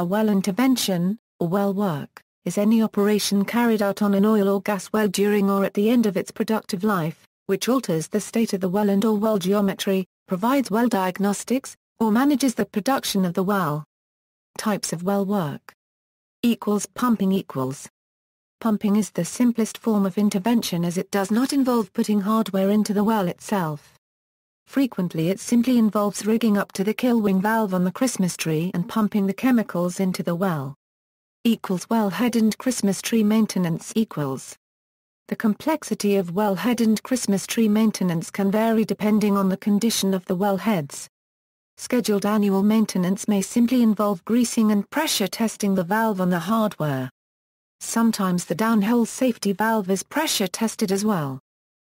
A well intervention, or well work, is any operation carried out on an oil or gas well during or at the end of its productive life, which alters the state of the well and or well geometry, provides well diagnostics, or manages the production of the well. Types of well work equals pumping equals. Pumping is the simplest form of intervention as it does not involve putting hardware into the well itself. Frequently it simply involves rigging up to the kill wing valve on the Christmas tree and pumping the chemicals into the well. Equals well head and Christmas tree maintenance equals. The complexity of well head and Christmas tree maintenance can vary depending on the condition of the well heads. Scheduled annual maintenance may simply involve greasing and pressure testing the valve on the hardware. Sometimes the downhole safety valve is pressure tested as well.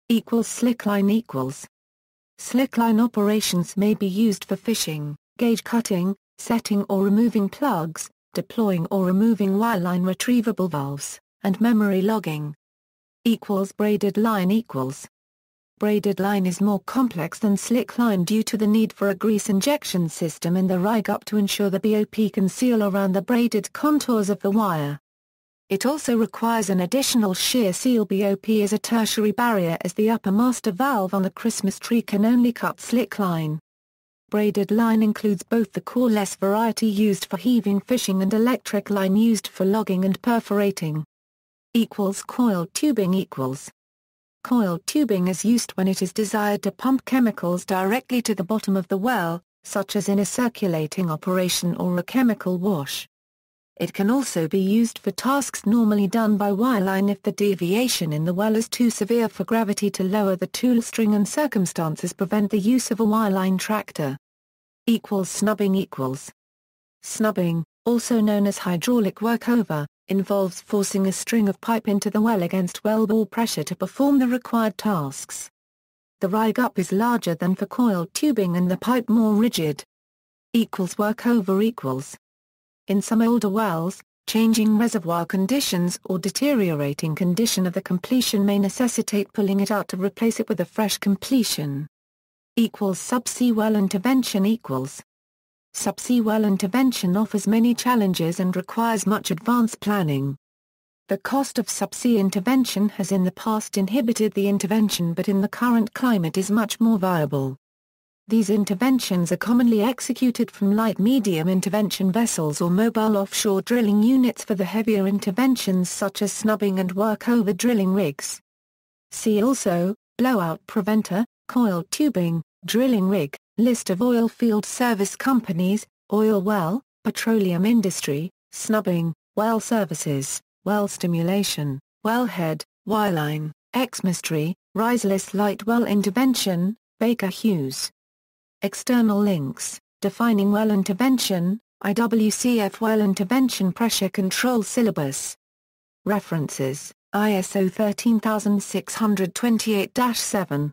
Equals slickline equals. Slickline operations may be used for fishing, gauge cutting, setting or removing plugs, deploying or removing wireline retrievable valves, and memory logging. Equals braided line equals. Braided line is more complex than slick line due to the need for a grease injection system in the rig up to ensure the BOP can seal around the braided contours of the wire. It also requires an additional shear seal BOP as a tertiary barrier as the upper master valve on the Christmas tree can only cut slick line. Braided line includes both the coreless variety used for heaving fishing and electric line used for logging and perforating. Equals coiled tubing equals. Coiled tubing is used when it is desired to pump chemicals directly to the bottom of the well, such as in a circulating operation or a chemical wash. It can also be used for tasks normally done by wireline if the deviation in the well is too severe for gravity to lower the tool string and circumstances prevent the use of a wireline tractor. Equals snubbing equals. Snubbing, also known as hydraulic workover, involves forcing a string of pipe into the well against well bore pressure to perform the required tasks. The rig up is larger than for coiled tubing and the pipe more rigid. Equals workover equals. In some older wells, changing reservoir conditions or deteriorating condition of the completion may necessitate pulling it out to replace it with a fresh completion. Equals subsea well intervention equals. Subsea well intervention offers many challenges and requires much advanced planning. The cost of subsea intervention has in the past inhibited the intervention but in the current climate is much more viable. These interventions are commonly executed from light-medium intervention vessels or mobile offshore drilling units for the heavier interventions such as snubbing and workover drilling rigs. See also, blowout preventer, coiled tubing, drilling rig, list of oil field service companies, oil well, petroleum industry, snubbing, well services, well stimulation, wellhead, wireline, exmistry, riseless light well intervention, Baker Hughes. External links, defining well intervention, IWCF well intervention pressure control syllabus. References, ISO 13628-7.